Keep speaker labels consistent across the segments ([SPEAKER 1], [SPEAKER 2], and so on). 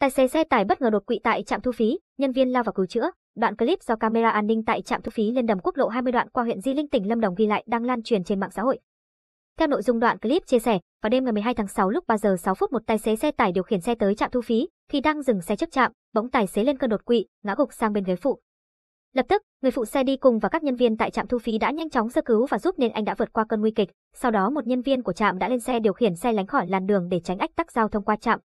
[SPEAKER 1] Tài xế xe tải bất ngờ đột quỵ tại trạm thu phí, nhân viên lao vào cứu chữa. Đoạn clip do camera an ninh tại trạm thu phí lên đầm quốc lộ 20 đoạn qua huyện Di Linh tỉnh Lâm Đồng ghi lại đang lan truyền trên mạng xã hội. Theo nội dung đoạn clip chia sẻ, vào đêm ngày 12 tháng 6 lúc 3 giờ 6 phút một tài xế xe tải điều khiển xe tới trạm thu phí thì đang dừng xe trước trạm, bỗng tài xế lên cơn đột quỵ, ngã gục sang bên ghế phụ. Lập tức, người phụ xe đi cùng và các nhân viên tại trạm thu phí đã nhanh chóng sơ cứu và giúp nên anh đã vượt qua cơn nguy kịch. Sau đó một nhân viên của trạm đã lên xe điều khiển xe lánh khỏi làn đường để tránh ách tắc giao thông qua trạm.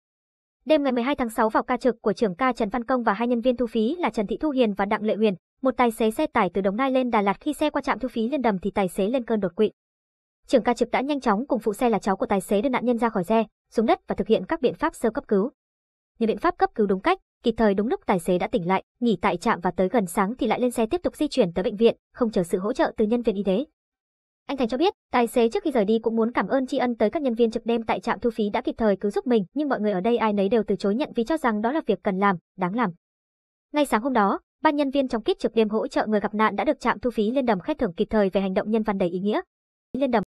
[SPEAKER 1] Đêm ngày 12 tháng 6 vào ca trực của trưởng ca Trần Văn Công và hai nhân viên thu phí là Trần Thị Thu Hiền và Đặng Lệ Huyền, một tài xế xe tải từ Đồng Nai lên Đà Lạt khi xe qua trạm thu phí Liên Đầm thì tài xế lên cơn đột quỵ. Trưởng ca trực đã nhanh chóng cùng phụ xe là cháu của tài xế đưa nạn nhân ra khỏi xe, xuống đất và thực hiện các biện pháp sơ cấp cứu. nhờ biện pháp cấp cứu đúng cách, kịp thời đúng lúc tài xế đã tỉnh lại, nghỉ tại trạm và tới gần sáng thì lại lên xe tiếp tục di chuyển tới bệnh viện, không chờ sự hỗ trợ từ nhân viên y tế. Anh Thành cho biết, tài xế trước khi rời đi cũng muốn cảm ơn tri ân tới các nhân viên trực đêm tại trạm thu phí đã kịp thời cứu giúp mình, nhưng mọi người ở đây ai nấy đều từ chối nhận vì cho rằng đó là việc cần làm, đáng làm. Ngay sáng hôm đó, ban nhân viên trong kíp trực đêm hỗ trợ người gặp nạn đã được trạm thu phí lên đầm khen thưởng kịp thời về hành động nhân văn đầy ý nghĩa. Lên đầm